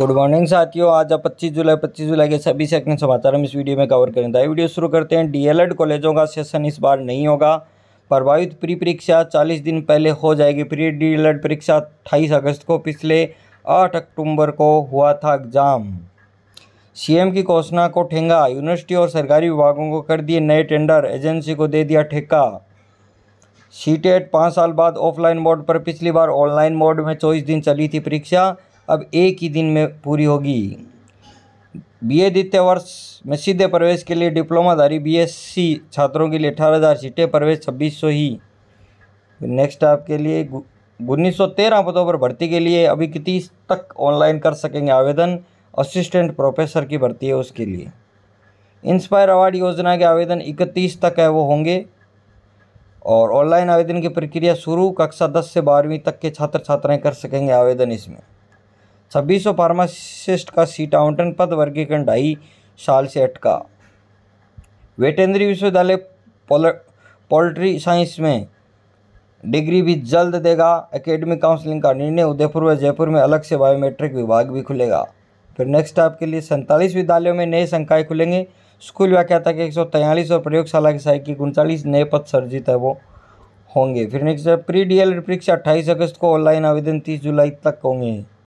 good morning साथियों आज आप 25 जुलाई 25 जुलाई के सभी सेकंड समाचार हम इस वीडियो में कवर करेंगे आई वीडियो तो शुरू करते हैं डीएलएड कॉलेजों का सेशन इस बार नहीं होगा प्रभावित प्री परीक्षा 40 दिन पहले हो जाएगी प्री डीएलएड परीक्षा 28 अगस्त को पिछले 8 अक्टूबर को हुआ था एग्जाम सीएम की घोषणा को ठेंगा यूनिवर्सिटी और सरकारी विभागों को कर दिए नए टेंडर एजेंसी को दे दिया ठेका सी टेट पाँच साल बाद ऑफलाइन मोड पर पिछली बार ऑनलाइन मोड में चौबीस दिन चली थी परीक्षा अब एक ही दिन में पूरी होगी बीए द्वितीय वर्ष में सीधे प्रवेश के लिए डिप्लोमाधारी बीएससी छात्रों के लिए अठारह हज़ार सीटें प्रवेश छब्बीस सौ ही नेक्स्ट आपके लिए उन्नीस सौ तेरह पदों पर भर्ती के लिए अभी कितनी तक ऑनलाइन कर सकेंगे आवेदन असिस्टेंट प्रोफेसर की भर्ती है उसके लिए इंस्पायर अवार्ड योजना के आवेदन इकतीस तक है वो होंगे और ऑनलाइन आवेदन की प्रक्रिया शुरू कक्षा दस से बारहवीं तक के छात्र छात्राएं कर सकेंगे आवेदन इसमें छब्बीस सौ फार्मासिस्ट का सीट आवंटन पद वर्गीकरण ढाई साल से अटका वेटेनरी विश्वविद्यालय पोल्ट्री साइंस में डिग्री भी जल्द देगा एकेडमिक काउंसलिंग का निर्णय उदयपुर व जयपुर में अलग से बायोमेट्रिक विभाग भी खुलेगा फिर नेक्स्ट आपके लिए सैंतालीस विद्यालयों में नए संकाय खुलेंगे स्कूल व्याख्याता के एक और प्रयोगशाला के सहायक की उनचालीस नए पद सर्जित है वो होंगे फिर नेक्स्ट प्री डी एल परीक्षा अट्ठाईस अगस्त को ऑनलाइन आवेदन तीस जुलाई तक होंगे